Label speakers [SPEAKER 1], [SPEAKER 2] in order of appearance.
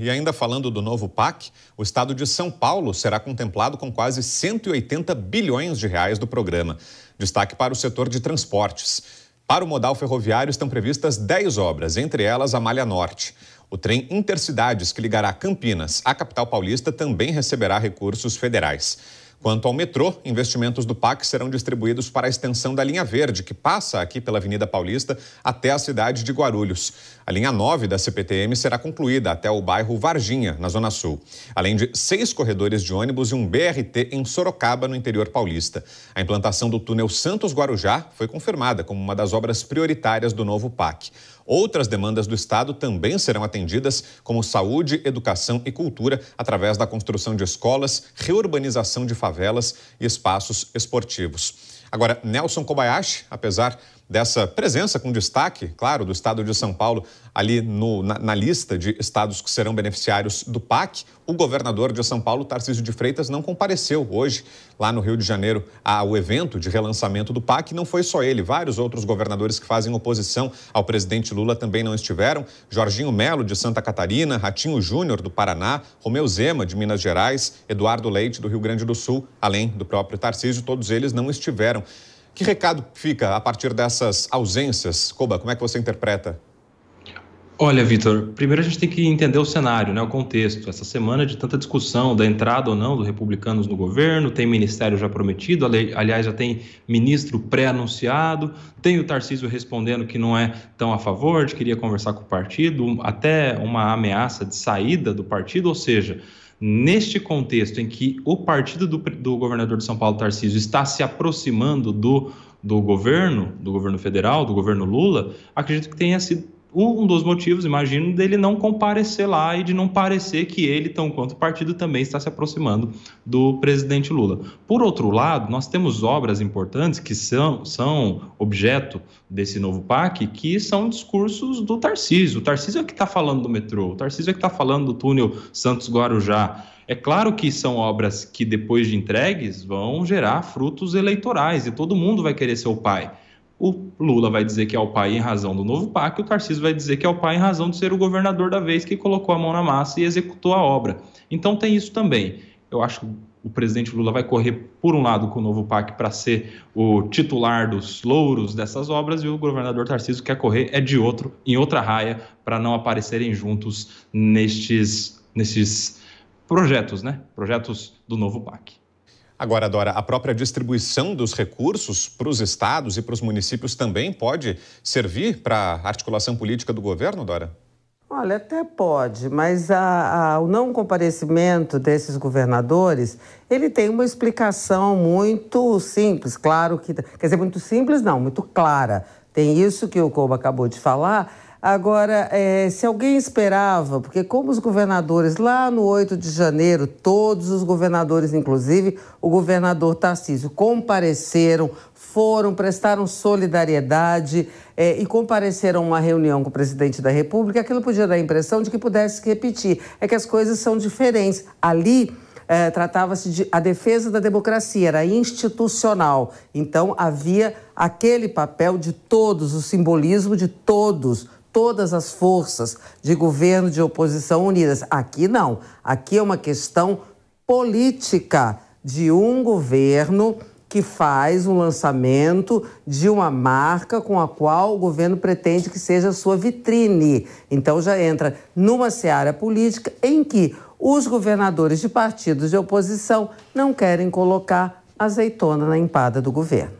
[SPEAKER 1] E ainda falando do novo PAC, o estado de São Paulo será contemplado com quase 180 bilhões de reais do programa. Destaque para o setor de transportes. Para o modal ferroviário estão previstas 10 obras, entre elas a Malha Norte. O trem Intercidades, que ligará Campinas à capital paulista, também receberá recursos federais. Quanto ao metrô, investimentos do PAC serão distribuídos para a extensão da linha verde, que passa aqui pela Avenida Paulista até a cidade de Guarulhos. A linha 9 da CPTM será concluída até o bairro Varginha, na Zona Sul, além de seis corredores de ônibus e um BRT em Sorocaba, no interior paulista. A implantação do túnel Santos Guarujá foi confirmada como uma das obras prioritárias do novo PAC. Outras demandas do Estado também serão atendidas, como saúde, educação e cultura, através da construção de escolas, reurbanização de favelas e espaços esportivos. Agora, Nelson Kobayashi, apesar dessa presença com destaque, claro, do estado de São Paulo ali no, na, na, lista de estados que serão beneficiários do PAC, o governador de São Paulo, Tarcísio de Freitas, não compareceu hoje lá no Rio de Janeiro ao evento de relançamento do PAC. Não foi só ele, vários outros governadores que fazem oposição ao presidente Lula também não estiveram. Jorginho Melo, de Santa Catarina, Ratinho Júnior, do Paraná, Romeu Zema, de Minas Gerais, Eduardo Leite, do Rio Grande do Sul, além do próprio Tarcísio, todos eles não estiveram. Que recado fica a partir dessas ausências? Coba, como é que você interpreta?
[SPEAKER 2] Olha, Vitor, primeiro a gente tem que entender o cenário, né, o contexto. Essa semana de tanta discussão da entrada ou não dos republicanos no governo, tem ministério já prometido, aliás, já tem ministro pré-anunciado, tem o Tarcísio respondendo que não é tão a favor, de queria conversar com o partido, até uma ameaça de saída do partido, ou seja, neste contexto em que o partido do, do governador de São Paulo, Tarcísio, está se aproximando do do governo, do governo federal, do governo Lula, acredito que tenha sido um dos motivos, imagino, dele não comparecer lá e de não parecer que ele, tão quanto o partido, também está se aproximando do presidente Lula. Por outro lado, nós temos obras importantes que são, são objeto desse novo PAC, que são discursos do Tarcísio. O Tarcísio é que está falando do metrô, o Tarcísio é que está falando do túnel Santos-Guarujá. É claro que são obras que, depois de entregues, vão gerar frutos eleitorais e todo mundo vai querer ser o pai o Lula vai dizer que é o pai em razão do novo PAC, o Tarcísio vai dizer que é o pai em razão de ser o governador da vez que colocou a mão na massa e executou a obra. Então tem isso também. Eu acho que o presidente Lula vai correr, por um lado, com o novo PAC para ser o titular dos louros dessas obras, e o governador Tarcísio quer correr é de outro, em outra raia, para não aparecerem juntos nestes,
[SPEAKER 1] nesses projetos, né? Projetos do novo PAC. Agora, Dora, a própria distribuição dos recursos para os estados e para os municípios também pode servir para a articulação política do governo, Dora?
[SPEAKER 3] Olha, até pode, mas a, a, o não comparecimento desses governadores, ele tem uma explicação muito simples, claro que... Quer dizer, muito simples não, muito clara. Tem isso que o Cobo acabou de falar, Agora, é, se alguém esperava, porque como os governadores lá no 8 de janeiro, todos os governadores, inclusive o governador Tarcísio, compareceram, foram, prestaram solidariedade é, e compareceram a uma reunião com o presidente da República, aquilo podia dar a impressão de que pudesse repetir. É que as coisas são diferentes. Ali. É, tratava-se de a defesa da democracia, era institucional. Então havia aquele papel de todos, o simbolismo de todos todas as forças de governo de oposição unidas. Aqui não. Aqui é uma questão política de um governo que faz um lançamento de uma marca com a qual o governo pretende que seja sua vitrine. Então já entra numa seara política em que os governadores de partidos de oposição não querem colocar azeitona na empada do governo.